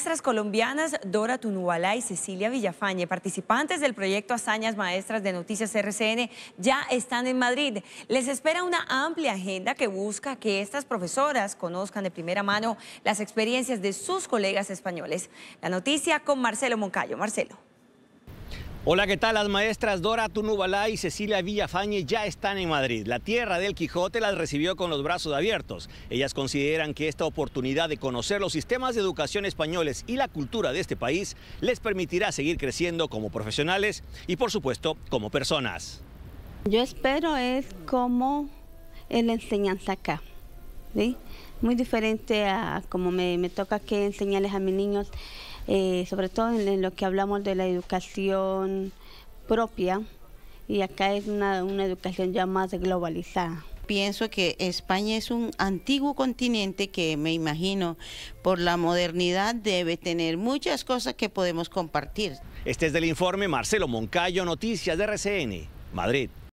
maestras colombianas Dora Tunubalá y Cecilia Villafañe, participantes del proyecto Hazañas Maestras de Noticias RCN, ya están en Madrid. Les espera una amplia agenda que busca que estas profesoras conozcan de primera mano las experiencias de sus colegas españoles. La noticia con Marcelo Moncayo. Marcelo. Hola, ¿qué tal? Las maestras Dora Tunubalá y Cecilia Villafañe ya están en Madrid. La tierra del Quijote las recibió con los brazos abiertos. Ellas consideran que esta oportunidad de conocer los sistemas de educación españoles y la cultura de este país les permitirá seguir creciendo como profesionales y, por supuesto, como personas. Yo espero es como la enseñanza acá, muy diferente a como me, toca que enseñarles a mis niños eh, sobre todo en, lo que hablamos de la educación propia, y acá es una, una educación ya más globalizada pienso que España es un antiguo continente que me imagino por la modernidad debe tener muchas cosas que podemos compartir. Este es el informe Marcelo Moncayo, Noticias de RCN, Madrid.